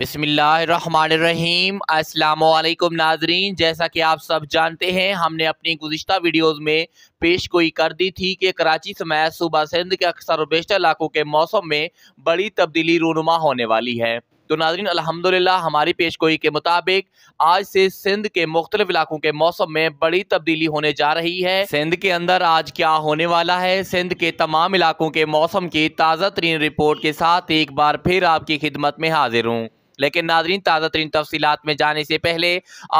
बिसमीम अल्लाम नाजरीन जैसा कि आप सब जानते हैं हमने अपनी गुज्तर वीडियोस में पेश गोई कर दी थी कि कराची समेत सूबा सिंध के अक्सर बेशतर इलाकों के मौसम में बड़ी तब्दीली रूनुमा होने वाली है तो नाजरीन अल्हम्दुलिल्लाह हमारी पेश के मुताबिक आज से सिंध के मुख्तलिफ इलाकों के मौसम में बड़ी तब्दीली होने जा रही है सिंध के अंदर आज क्या होने वाला है सिंध के तमाम इलाकों के मौसम की ताज़ा तरीन रिपोर्ट के साथ एक बार फिर आपकी खिदमत में हाजिर हूँ लेकिन नाजरीन ताज़ा तरीन तफसीत में जाने से पहले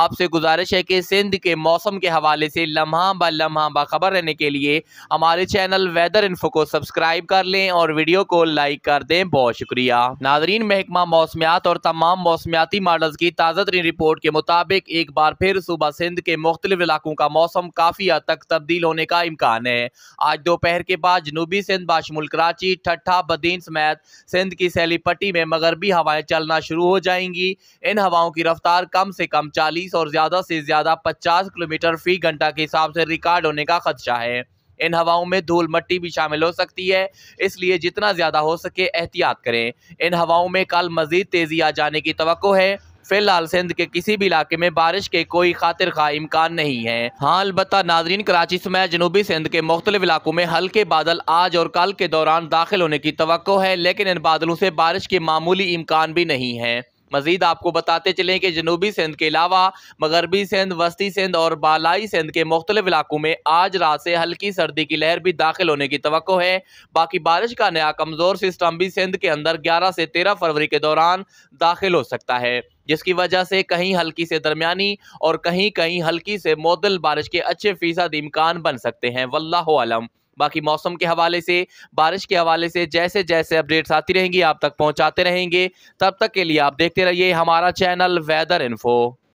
आपसे गुजारिश है कि सिंध के मौसम के हवाले से लम्हा ब लम्हा बाखबर रहने के लिए हमारे चैनल वेदर इन्फो को सब्सक्राइब कर लें और वीडियो को लाइक कर दें बहुत शुक्रिया नाजरीन महकमा मौसमियात और तमाम मौसमियाती मॉडल्स की ताज़ा तरीन रिपोर्ट के मुताबिक एक बार फिर सुबह सिंध के मुख्तलिफ इलाकों का मौसम काफ़ी हद तक तब्दील होने का इम्कान है आज दोपहर के बाद जनूबी सिंध बाशमुल कराची ठट्ठा बदीन समेत सिंध की सैली पट्टी में मगरबी हवाएं चलना शुरू हो जाएंगी इन हवाओं की रफ्तार कम से कम 40 और ज़्यादा से ज़्यादा 50 किलोमीटर फी घंटा के हिसाब से रिकॉर्ड होने का खदशा है इन हवाओं में धूल मट्टी भी शामिल हो सकती है इसलिए जितना ज़्यादा हो सके एहतियात करें इन हवाओं में कल मजीद तेज़ी आ जाने की तो है फिलहाल सिंध के किसी भी इलाके में बारिश के कोई खातिर खा इम्कान नहीं है हाँ अलबत् नाजरीन कराची समेत जनूबी सिंध के मुख्तलिफ इलाकों में हल्के बादल आज और कल के दौरान दाखिल होने की तो है लेकिन इन बादलों से बारिश के मामूली इम्कान भी नहीं है मजीद आपको बताते चलें कि जनूबी सिंध के अलावा मगरबी सिंध वस्ती सिंध और बालाई सिंध के मुख्तलिफ इलाकों में आज रात से हल्की सर्दी की लहर भी दाखिल होने की तो है बाकी बारिश का नया कमज़ोर सिस्टम भी सिंध के अंदर ग्यारह से तेरह फरवरी के दौरान दाखिल हो सकता है जिसकी वजह से कहीं हल्की से दरमियानी और कहीं कहीं हल्की से मोदल बारिश के अच्छे फीसद इम्कान बन सकते हैं वल्लाम बाकी मौसम के हवाले से बारिश के हवाले से जैसे जैसे अपडेट्स आती रहेंगी आप तक पहुँचाते रहेंगे तब तक के लिए आप देखते रहिए हमारा चैनल वेदर इन्फो